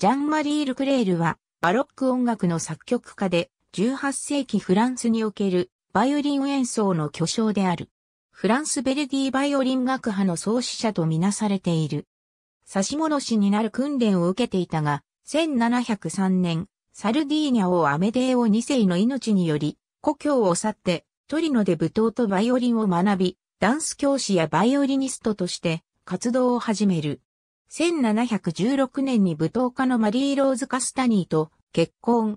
ジャンマリー・ルクレールは、バロック音楽の作曲家で、18世紀フランスにおけるバイオリン演奏の巨匠である。フランス・ベルディバイオリン学派の創始者とみなされている。差し物師になる訓練を受けていたが、1703年、サルディーニャ王アメデーオ2世の命により、故郷を去って、トリノで舞踏とバイオリンを学び、ダンス教師やバイオリニストとして活動を始める。1716年に舞踏家のマリー・ローズ・カスタニーと結婚。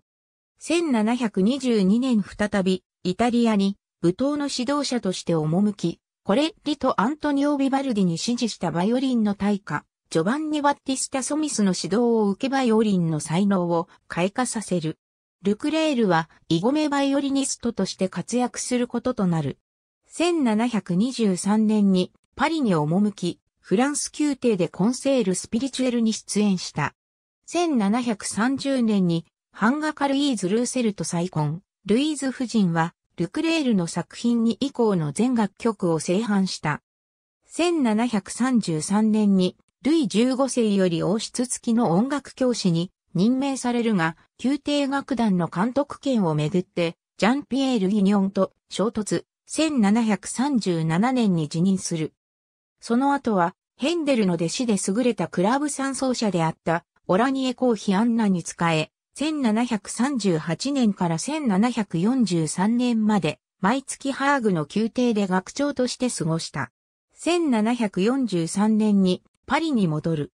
1722年再び、イタリアに舞踏の指導者として赴き、コレッリとアントニオ・ビバルディに指示したバイオリンの大家、ジョバンニ・バッティスタ・ソミスの指導を受けバイオリンの才能を開花させる。ルクレールは、イゴメバイオリニストとして活躍することとなる。1723年にパリに赴き、フランス宮廷でコンセールスピリチュエルに出演した。1730年に版画家ルイーズ・ルーセルと再婚。ルイーズ夫人は、ルクレールの作品に以降の全楽曲を制覇した。1733年に、ルイ15世より王室付きの音楽教師に任命されるが、宮廷楽団の監督権をめぐって、ジャンピエール・ギニョンと衝突、1737年に辞任する。その後は、ヘンデルの弟子で優れたクラブ三奏者であったオラニエコーヒアンナに仕え、1738年から1743年まで、毎月ハーグの宮廷で学長として過ごした。1743年にパリに戻る。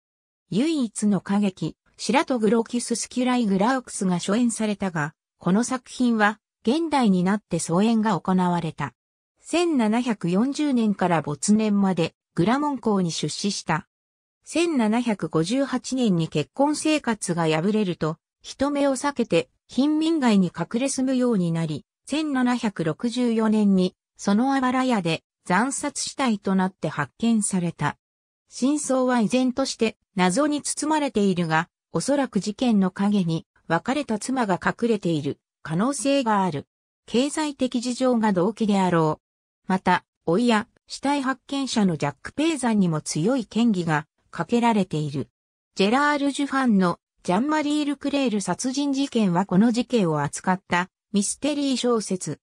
唯一の歌劇、シラトグロキススキュライ・グラウクスが初演されたが、この作品は現代になって創演が行われた。1740年から没年までグラモン校に出資した。1758年に結婚生活が破れると、人目を避けて貧民街に隠れ住むようになり、1764年にそのあばら屋で惨殺死体となって発見された。真相は依然として謎に包まれているが、おそらく事件の陰に別れた妻が隠れている可能性がある。経済的事情が動機であろう。また、老いや死体発見者のジャック・ペーザンにも強い嫌疑がかけられている。ジェラール・ジュファンのジャンマリー・ル・クレール殺人事件はこの事件を扱ったミステリー小説。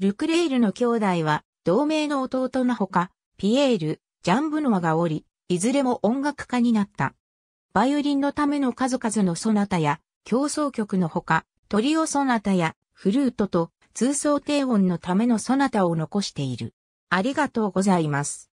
ルクレールの兄弟は同盟の弟のほか、ピエール、ジャンブノアがおり、いずれも音楽家になった。バイオリンのための数々のソナタや、競争曲のほか、トリオソナタや、フルートと、通奏低音のためのソナタを残している。ありがとうございます。